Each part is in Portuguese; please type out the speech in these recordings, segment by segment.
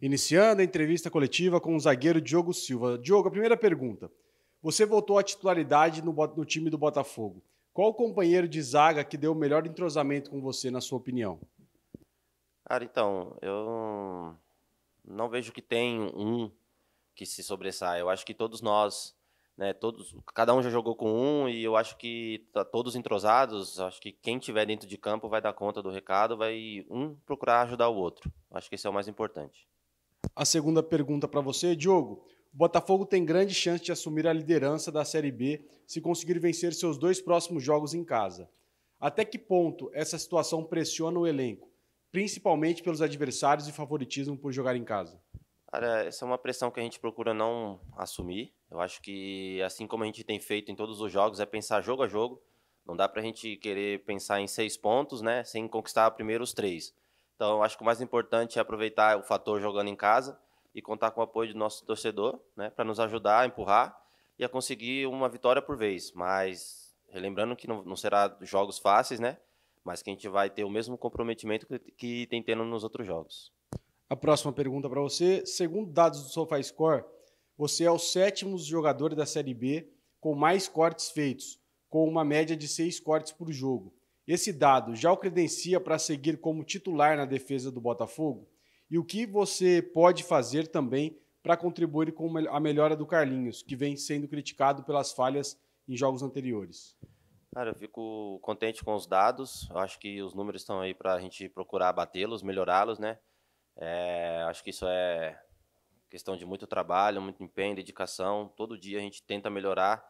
Iniciando a entrevista coletiva com o zagueiro Diogo Silva. Diogo, a primeira pergunta. Você voltou à titularidade no, no time do Botafogo. Qual o companheiro de zaga que deu o melhor entrosamento com você, na sua opinião? Cara, então, eu não vejo que tem um que se sobressai. Eu acho que todos nós, né, todos, cada um já jogou com um e eu acho que tá todos entrosados. Acho que quem tiver dentro de campo vai dar conta do recado, vai um procurar ajudar o outro. Acho que esse é o mais importante. A segunda pergunta para você, Diogo. O Botafogo tem grande chance de assumir a liderança da Série B se conseguir vencer seus dois próximos jogos em casa. Até que ponto essa situação pressiona o elenco, principalmente pelos adversários e favoritismo por jogar em casa? Cara, essa é uma pressão que a gente procura não assumir. Eu acho que, assim como a gente tem feito em todos os jogos, é pensar jogo a jogo. Não dá para a gente querer pensar em seis pontos, né, sem conquistar primeiro os três. Então, eu acho que o mais importante é aproveitar o fator jogando em casa e contar com o apoio do nosso torcedor, né, para nos ajudar a empurrar e a conseguir uma vitória por vez. Mas, relembrando que não, não será jogos fáceis, né? Mas que a gente vai ter o mesmo comprometimento que, que tem tendo nos outros jogos. A próxima pergunta para você. Segundo dados do SofaScore, você é o sétimo jogador da Série B com mais cortes feitos, com uma média de seis cortes por jogo. Esse dado já o credencia para seguir como titular na defesa do Botafogo? E o que você pode fazer também para contribuir com a melhora do Carlinhos, que vem sendo criticado pelas falhas em jogos anteriores? Cara, eu fico contente com os dados. Eu acho que os números estão aí para a gente procurar batê-los, melhorá-los, né? É, acho que isso é questão de muito trabalho, muito empenho, dedicação. Todo dia a gente tenta melhorar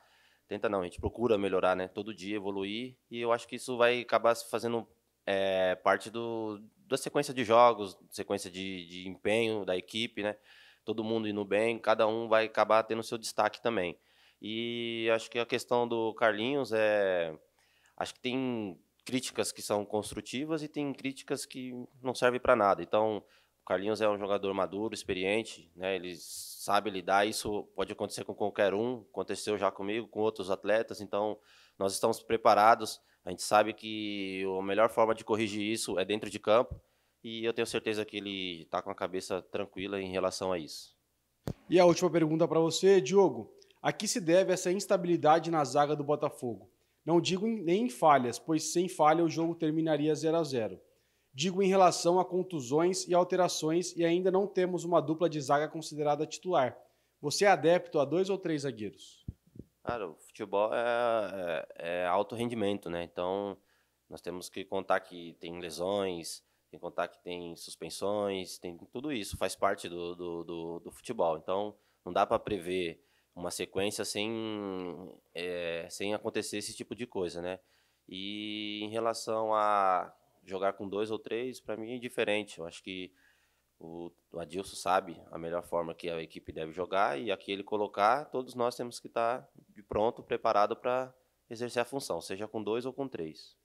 Tenta não, a gente procura melhorar, né? Todo dia evoluir. E eu acho que isso vai acabar fazendo é, parte do, da sequência de jogos, sequência de, de empenho da equipe, né? Todo mundo indo bem, cada um vai acabar tendo seu destaque também. E acho que a questão do Carlinhos é. Acho que tem críticas que são construtivas e tem críticas que não servem para nada. Então, Carlinhos é um jogador maduro, experiente, né? Ele sabe lidar. Isso pode acontecer com qualquer um. Aconteceu já comigo, com outros atletas. Então, nós estamos preparados. A gente sabe que a melhor forma de corrigir isso é dentro de campo. E eu tenho certeza que ele está com a cabeça tranquila em relação a isso. E a última pergunta para você, Diogo. A que se deve essa instabilidade na zaga do Botafogo? Não digo nem em falhas, pois sem falha o jogo terminaria 0 a 0 Digo em relação a contusões e alterações e ainda não temos uma dupla de zaga considerada titular. Você é adepto a dois ou três zagueiros? Cara, o futebol é, é, é alto rendimento, né? Então, nós temos que contar que tem lesões, tem que contar que tem suspensões, tem tudo isso, faz parte do, do, do, do futebol. Então, não dá para prever uma sequência sem, é, sem acontecer esse tipo de coisa, né? E em relação a jogar com dois ou três, para mim, é indiferente. Eu acho que o, o Adilson sabe a melhor forma que a equipe deve jogar e aqui ele colocar, todos nós temos que estar tá de pronto, preparado para exercer a função, seja com dois ou com três.